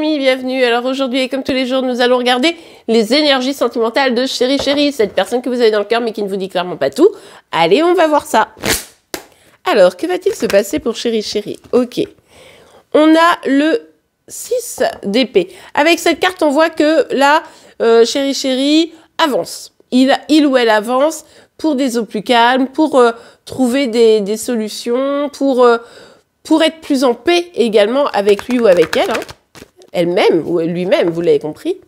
bienvenue. Alors aujourd'hui, comme tous les jours, nous allons regarder les énergies sentimentales de Chéri Chéri, cette personne que vous avez dans le cœur mais qui ne vous dit clairement pas tout. Allez, on va voir ça. Alors, que va-t-il se passer pour Chéri Chéri Ok. On a le 6 d'épée. Avec cette carte, on voit que là, Chéri euh, Chéri avance. Il, il ou elle avance pour des eaux plus calmes, pour euh, trouver des, solutions, pour... Euh, pour être plus en paix également avec lui ou avec elle. Hein elle-même ou lui-même, vous l'avez compris.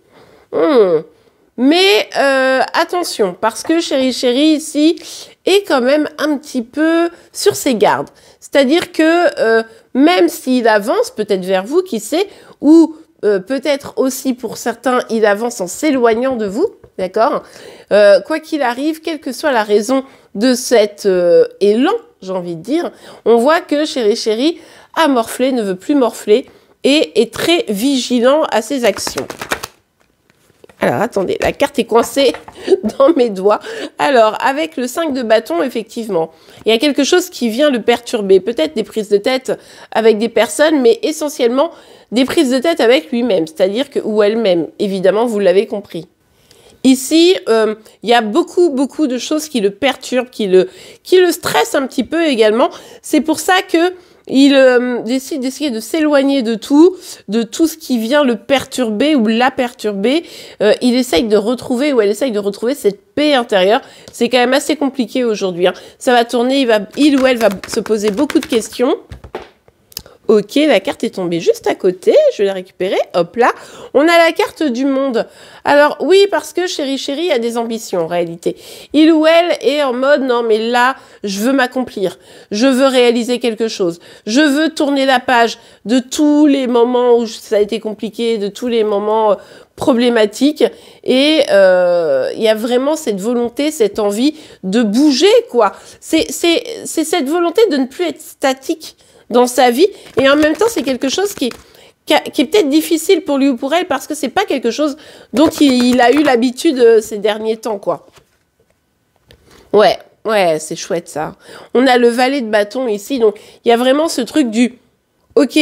Hmm. Mais euh, attention, parce que Chéri Chéri ici est quand même un petit peu sur ses gardes. C'est-à-dire que euh, même s'il avance peut-être vers vous, qui sait, ou euh, peut-être aussi pour certains, il avance en s'éloignant de vous, d'accord Quoi qu'il arrive, quelle que soit la raison de cet élan, j'ai envie de dire, on voit que Chéri Chéri a morflé, ne veut plus morfler, et est très vigilant à ses actions. Alors, attendez, la carte est coincée dans mes doigts. Alors, avec le 5 de bâton, effectivement, il y a quelque chose qui vient le perturber. Peut-être des prises de tête avec des personnes, mais essentiellement des prises de tête avec lui-même, c'est-à-dire que, ou elle-même, évidemment, vous l'avez compris. Ici, euh, il y a beaucoup, beaucoup de choses qui le perturbent, qui le, qui le stressent un petit peu également. C'est pour ça que il euh, décide d'essayer de s'éloigner de tout, de tout ce qui vient le perturber ou la perturber. Euh, il essaye de retrouver ou elle essaye de retrouver cette paix intérieure. C'est quand même assez compliqué aujourd'hui. Hein. Ça va tourner, il, va, il ou elle va se poser beaucoup de questions. Ok, la carte est tombée juste à côté, je vais la récupérer, hop là, on a la carte du monde. Alors oui, parce que chérie chérie a des ambitions en réalité. Il ou elle est en mode, non mais là, je veux m'accomplir, je veux réaliser quelque chose, je veux tourner la page de tous les moments où ça a été compliqué, de tous les moments euh, problématiques. Et euh, il y a vraiment cette volonté, cette envie de bouger, quoi. C'est cette volonté de ne plus être statique dans sa vie. Et en même temps, c'est quelque chose qui, qui, est peut-être difficile pour lui ou pour elle parce que c'est pas quelque chose dont il, a eu l'habitude euh, ces derniers temps, quoi. Ouais, ouais, c'est chouette ça. On a le valet de bâton ici, donc il y a vraiment ce truc du OK,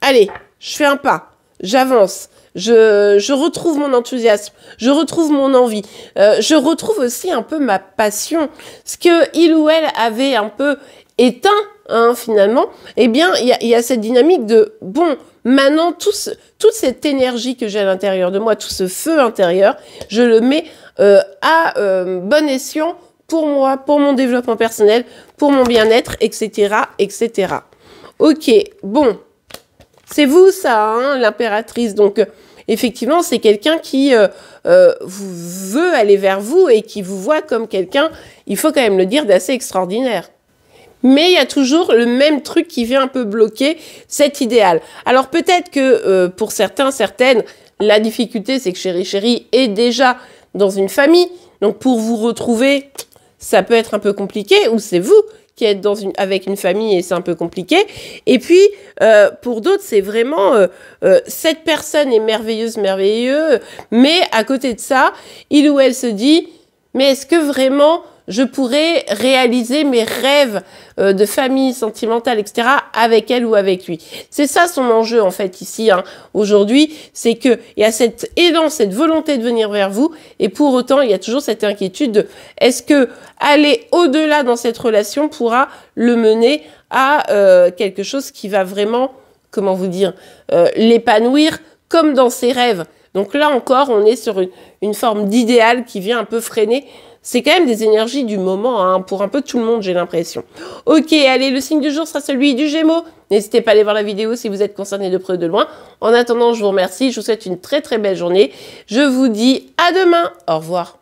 allez, je fais un pas, j'avance. Je, je, retrouve mon enthousiasme, je retrouve mon envie, euh, je retrouve aussi un peu ma passion, ce que il ou elle avait un peu éteint hein, finalement, eh bien il y a, cette dynamique de bon maintenant tout toute cette énergie que j'ai à l'intérieur de moi, tout ce feu intérieur, je le mets euh, à euh, bon escient pour moi, pour mon développement personnel, pour mon bien-être, etc., etc. Ok, bon, c'est vous ça, hein, l'impératrice. Donc euh, effectivement, c'est quelqu'un qui veut aller vers vous et qui vous voit comme quelqu'un, il faut quand même le dire, d'assez extraordinaire mais il y a toujours le même truc qui vient un peu bloquer cet idéal. Alors peut-être que euh, pour certains, certaines, la difficulté, c'est que chérie, chérie est déjà dans une famille. Donc pour vous retrouver, ça peut être un peu compliqué, ou c'est vous qui êtes dans une, avec une famille et c'est un peu compliqué. Et puis euh, pour d'autres, c'est vraiment euh, cette personne est merveilleuse, merveilleux, mais à côté de ça, il ou elle se dit, mais est-ce que vraiment je pourrais réaliser mes rêves euh, de famille sentimentale, etc., avec elle ou avec lui. C'est ça son enjeu, en fait, ici, hein, aujourd'hui, c'est qu'il y a cette élan, cette volonté de venir vers vous, et pour autant, il y a toujours cette inquiétude de est-ce que aller au-delà dans cette relation pourra le mener à euh, quelque chose qui va vraiment, comment vous dire, euh, l'épanouir comme dans ses rêves. Donc là encore, on est sur une, forme d'idéal qui vient un peu freiner. C'est quand même des énergies du moment, hein, pour un peu tout le monde, j'ai l'impression. Ok, allez, le signe du jour sera celui du Gémeaux. N'hésitez pas à aller voir la vidéo si vous êtes concerné de près ou de loin. En attendant, je vous remercie, je vous souhaite une très très belle journée. Je vous dis à demain. Au revoir.